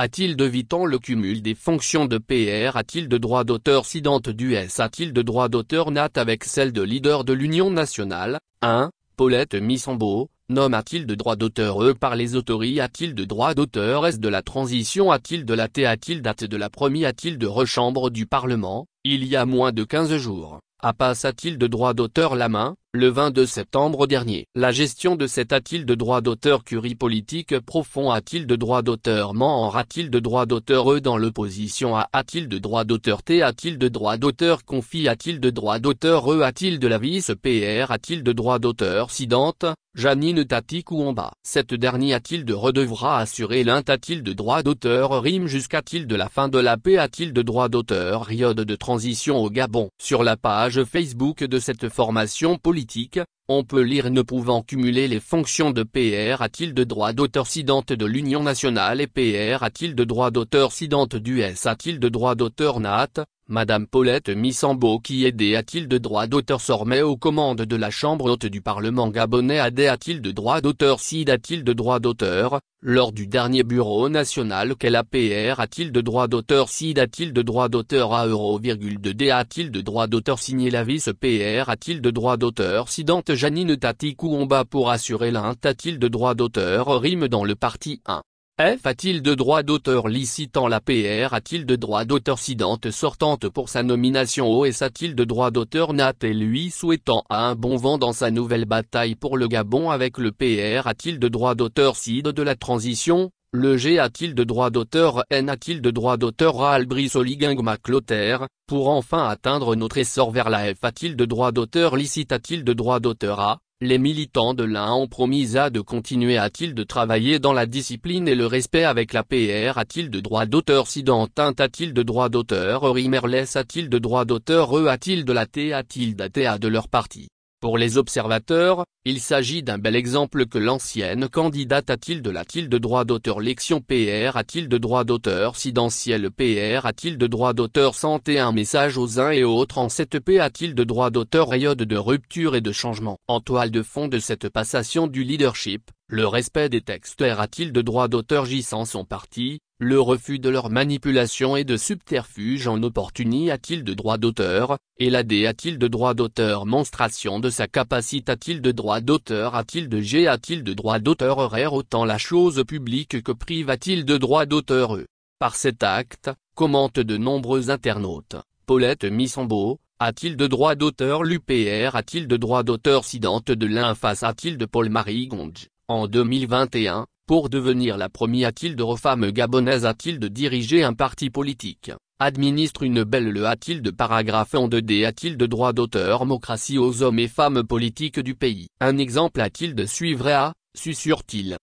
A-t-il de Vitan le cumul des fonctions de PR A-t-il de droit d'auteur Sidante du S A-t-il de droit d'auteur Nat avec celle de leader de l'Union nationale 1. Paulette Missambo, Nomme a-t-il de droit d'auteur E par les autorités A-t-il de droit d'auteur S de la transition A-t-il de la T A-t-il date de la première A-t-il de rechambre du Parlement, il y a moins de 15 jours A passe A-t-il de droit d'auteur La main, le 22 septembre dernier. La gestion de cet atil il de droit d'auteur curie politique profond a-t-il de droit d'auteur ment a-t-il de droit d'auteur e dans l'opposition a t il de droit d'auteur t a-t-il de droit d'auteur confie a-t-il de droit d'auteur e a-t-il de la vice PR a il de droit d'auteur sidante, Janine Tati Omba Cette dernière a il de redevra assurer l'un a il de droit d'auteur rime jusqu'à-t-il de la fin de la paix a il de droit d'auteur riode de transition au Gabon. Sur la page Facebook de cette formation politique politique, on peut lire ne pouvant cumuler les fonctions de PR a-t-il de droit d'auteur sidante de l'Union nationale et PR a-t-il de droit d'auteur sidante du S a-t-il de droit d'auteur NAT, Madame Paulette Missambo qui est D a-t-il de droit d'auteur Sormet aux commandes de la Chambre haute du Parlement gabonais ad a-t-il de droit d'auteur Sid a-t-il de droit d'auteur, lors du dernier bureau national qu'elle PR a-t-il de droit d'auteur Sid a-t-il de droit d'auteur à euro, de d a a-t-il de droit d'auteur signé la vice PR a-t-il de droit d'auteur Sidante Janine Tati Kouomba pour assurer l'un a-t-il de droit d'auteur rime dans le parti 1. F a-t-il de droit d'auteur licitant la PR a-t-il de droit d'auteur sidante sortante pour sa nomination OS a-t-il de droit d'auteur Nat et lui souhaitant un bon vent dans sa nouvelle bataille pour le Gabon avec le PR a-t-il de droit d'auteur side de la transition le G a-t-il de droit d'auteur N a-t-il de droit d'auteur à Albris Clotaire, pour enfin atteindre notre essor vers la F a-t-il de droit d'auteur Licite a-t-il de droit d'auteur A les militants de l'un ont promis à de continuer a-t-il de travailler dans la discipline et le respect avec la PR a-t-il de droit d'auteur t a-t-il de droit d'auteur Rimerless a-t-il de droit d'auteur E a-t-il de la T a-t-il T a de leur parti pour les observateurs, il s'agit d'un bel exemple que l'ancienne candidate a-t-il de la-t-il de droit d'auteur lection PR a-t-il de droit d'auteur sidentiel PR a-t-il de droit d'auteur santé un message aux uns et autres en cette P a-t-il de droit d'auteur période de rupture et de changement En toile de fond de cette passation du leadership, le respect des textes a-t-il de droit d'auteur gissant son parti, le refus de leur manipulation et de subterfuge en opportunie a-t-il de droit d'auteur, et la D a-t-il de droit d'auteur monstration de sa capacité a-t-il de droit d'auteur a-t-il de G a-t-il de droit d'auteur horaire autant la chose publique que prive a-t-il de droit d'auteur Par cet acte, commentent de nombreux internautes, Paulette Missambo, a-t-il de droit d'auteur L'UPR a-t-il de droit d'auteur Sidante de l'Inface a-t-il de Paul-Marie Gonge en 2021, pour devenir la première de refemme gabonaise de diriger un parti politique, administre une belle le de paragraphe en 2D de droit d'auteur démocratie aux hommes et femmes politiques du pays. Un exemple de suivre à, susurre-t-il.